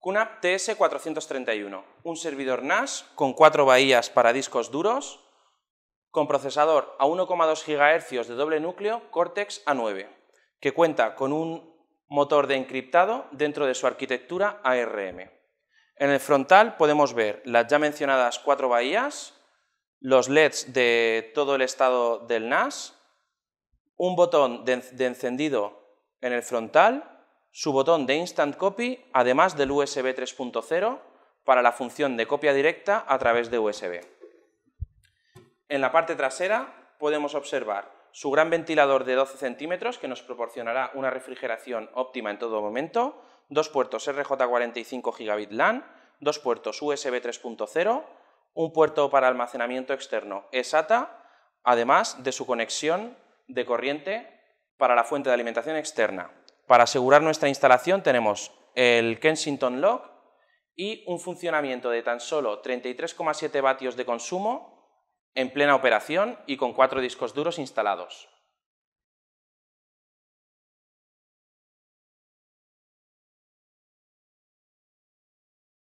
CUNAP TS431, un servidor NAS con cuatro bahías para discos duros, con procesador a 1,2 GHz de doble núcleo Cortex A9, que cuenta con un motor de encriptado dentro de su arquitectura ARM. En el frontal podemos ver las ya mencionadas cuatro bahías los LEDs de todo el estado del NAS, un botón de, encendido en el frontal, su botón de Instant Copy, además del USB 3.0 para la función de copia directa a través de USB. En la parte trasera podemos observar su gran ventilador de 12 centímetros que nos proporcionará una refrigeración óptima en todo momento, dos puertos RJ45 Gigabit LAN, dos puertos USB 3.0, un puerto para almacenamiento externo ESATA, además de su conexión de corriente para la fuente de alimentación externa. Para asegurar nuestra instalación tenemos el Kensington Lock y un funcionamiento de tan solo 33,7 vatios de consumo en plena operación y con cuatro discos duros instalados.